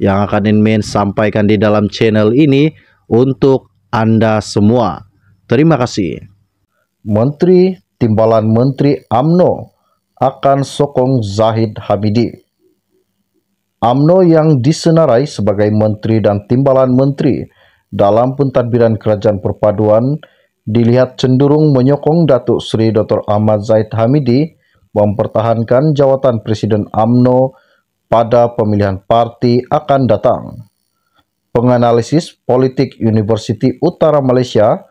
yang akan Inmin sampaikan di dalam channel ini untuk Anda semua. Terima kasih. Menteri Timbalan Menteri AMNO akan sokong Zahid Hamidi. AMNO yang disenarai sebagai Menteri dan Timbalan Menteri dalam pentadbiran Kerajaan Perpaduan dilihat cenderung menyokong Datuk Seri Dr. Ahmad Zahid Hamidi mempertahankan jawatan Presiden AMNO pada pemilihan parti akan datang. Penganalisis Politik University Utara Malaysia,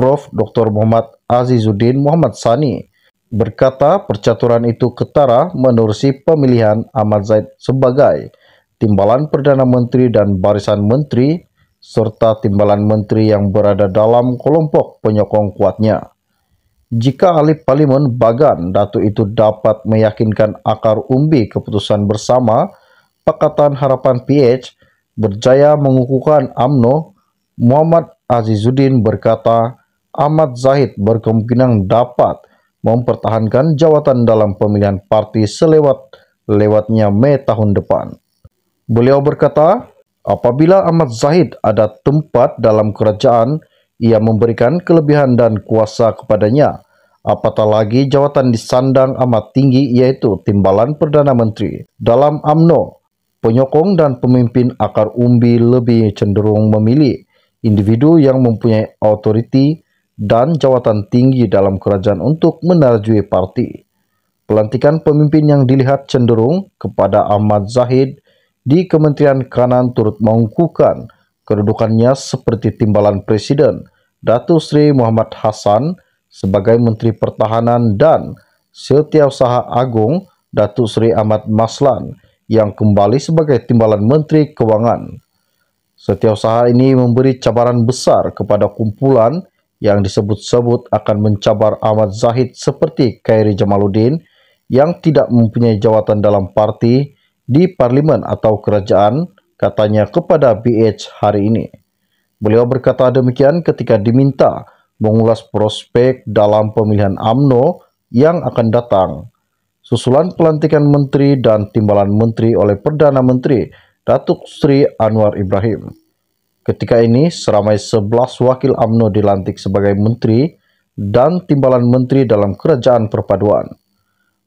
Prof. Dr. Muhammad Azizuddin Muhammad Sani, berkata percaturan itu ketara menerusi pemilihan Ahmad Zaid sebagai timbalan Perdana Menteri dan Barisan Menteri, serta timbalan menteri yang berada dalam kelompok penyokong kuatnya. Jika ahli parlimen bagan, Datuk itu dapat meyakinkan akar umbi keputusan bersama, Pakatan Harapan PH berjaya mengukuhkan AMNO, Muhammad Azizuddin berkata, Ahmad Zahid berkemungkinan dapat mempertahankan jawatan dalam pemilihan parti selewat lewatnya Mei tahun depan. Beliau berkata, apabila Ahmad Zahid ada tempat dalam kerajaan, ia memberikan kelebihan dan kuasa kepadanya. Apatah lagi jawatan disandang amat tinggi yaitu timbalan Perdana Menteri. Dalam AMNO, penyokong dan pemimpin akar umbi lebih cenderung memilih individu yang mempunyai otoriti dan jawatan tinggi dalam kerajaan untuk menerjui parti. Pelantikan pemimpin yang dilihat cenderung kepada Ahmad Zahid di Kementerian Kanan turut mengukuhkan kedudukannya seperti timbalan Presiden Datu Sri Muhammad Hasan sebagai Menteri Pertahanan dan Setiausaha Agung Datuk Seri Ahmad Maslan yang kembali sebagai Timbalan Menteri Kewangan. Setiausaha ini memberi cabaran besar kepada kumpulan yang disebut-sebut akan mencabar Ahmad Zahid seperti Khairi Jamaluddin yang tidak mempunyai jawatan dalam parti di parlimen atau kerajaan katanya kepada BH hari ini. Beliau berkata demikian ketika diminta mengulas prospek dalam pemilihan AMNO yang akan datang, susulan pelantikan menteri dan timbalan menteri oleh Perdana Menteri Datuk Sri Anwar Ibrahim. Ketika ini, seramai 11 wakil AMNO dilantik sebagai menteri dan timbalan menteri dalam kerajaan perpaduan.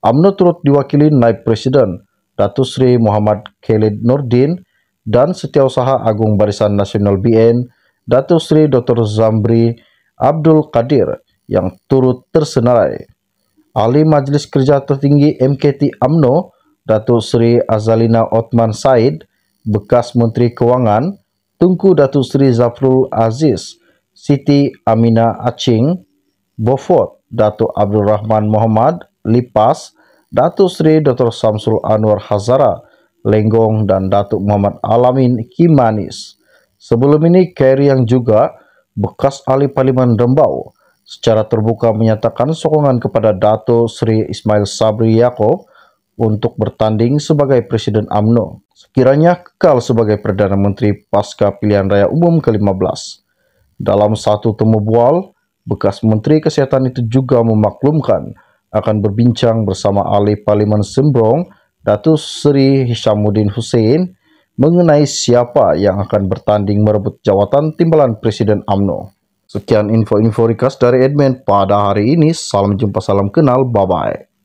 AMNO turut diwakili Naib Presiden Datuk Sri Muhammad Khalid Nordin dan Setiausaha Agung Barisan Nasional BN Datuk Sri Dr. Zamri Abdul Kadir yang turut tersenarai. Ahli Majlis Kerja Tertinggi MKT AMNO, Datuk Seri Azalina Othman Said, bekas Menteri Kewangan, Tunku Datuk Seri Zafrul Aziz, Siti Amina Aching, Beaufort Datuk Abdul Rahman Muhammad, Lipas, Datuk Seri Dr. Samsul Anwar Hazara, Lenggong dan Datuk Muhammad Alamin Kimanis. Sebelum ini, Kerry yang juga bekas ahli parlimen Rembau, secara terbuka menyatakan sokongan kepada Dato Sri Ismail Sabri Yaakob untuk bertanding sebagai Presiden AMNO, sekiranya kekal sebagai Perdana Menteri pasca pilihan raya umum ke-15. Dalam satu temu bual, bekas Menteri Kesehatan itu juga memaklumkan akan berbincang bersama ahli parlimen Sembrong, Datu Sri Hishamuddin Hussein, mengenai siapa yang akan bertanding merebut jawatan timbalan Presiden AMNO. Sekian info-info rikas dari Edmund pada hari ini. Salam jumpa, salam kenal, bye-bye.